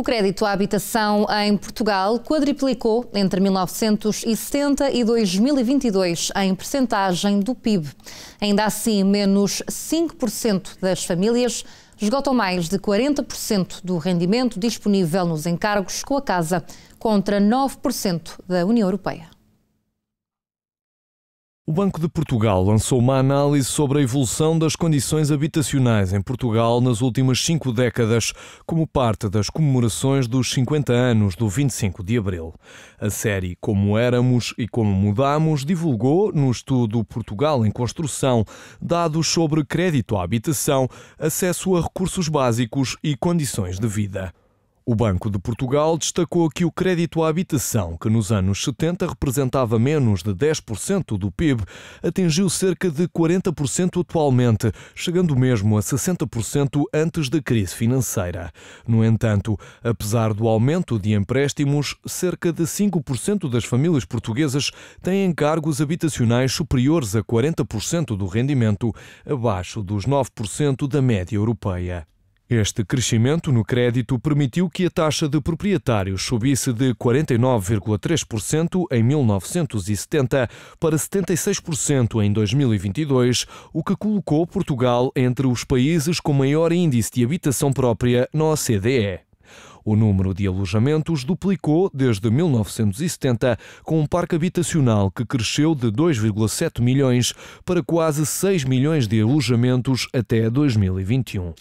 O crédito à habitação em Portugal quadriplicou entre 1970 e 2022 em percentagem do PIB. Ainda assim, menos 5% das famílias esgotam mais de 40% do rendimento disponível nos encargos com a casa, contra 9% da União Europeia. O Banco de Portugal lançou uma análise sobre a evolução das condições habitacionais em Portugal nas últimas cinco décadas, como parte das comemorações dos 50 anos do 25 de Abril. A série Como Éramos e Como Mudamos divulgou, no estudo Portugal em Construção, dados sobre crédito à habitação, acesso a recursos básicos e condições de vida. O Banco de Portugal destacou que o crédito à habitação, que nos anos 70 representava menos de 10% do PIB, atingiu cerca de 40% atualmente, chegando mesmo a 60% antes da crise financeira. No entanto, apesar do aumento de empréstimos, cerca de 5% das famílias portuguesas têm encargos habitacionais superiores a 40% do rendimento, abaixo dos 9% da média europeia. Este crescimento no crédito permitiu que a taxa de proprietários subisse de 49,3% em 1970 para 76% em 2022, o que colocou Portugal entre os países com maior índice de habitação própria na OCDE. O número de alojamentos duplicou desde 1970, com um parque habitacional que cresceu de 2,7 milhões para quase 6 milhões de alojamentos até 2021.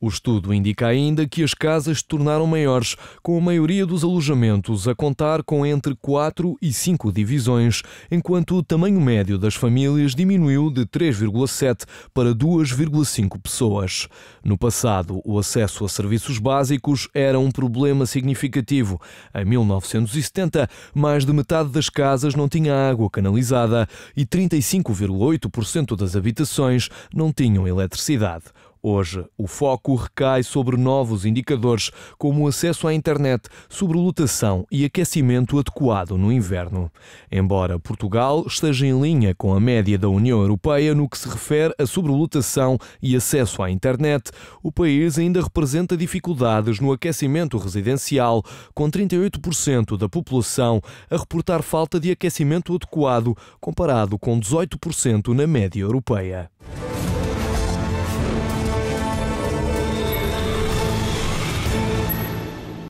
O estudo indica ainda que as casas se tornaram maiores, com a maioria dos alojamentos a contar com entre 4 e 5 divisões, enquanto o tamanho médio das famílias diminuiu de 3,7 para 2,5 pessoas. No passado, o acesso a serviços básicos era um problema significativo. Em 1970, mais de metade das casas não tinha água canalizada e 35,8% das habitações não tinham eletricidade. Hoje, o foco recai sobre novos indicadores, como o acesso à internet, sobrelotação e aquecimento adequado no inverno. Embora Portugal esteja em linha com a média da União Europeia no que se refere a sobrelotação e acesso à internet, o país ainda representa dificuldades no aquecimento residencial, com 38% da população a reportar falta de aquecimento adequado, comparado com 18% na média europeia.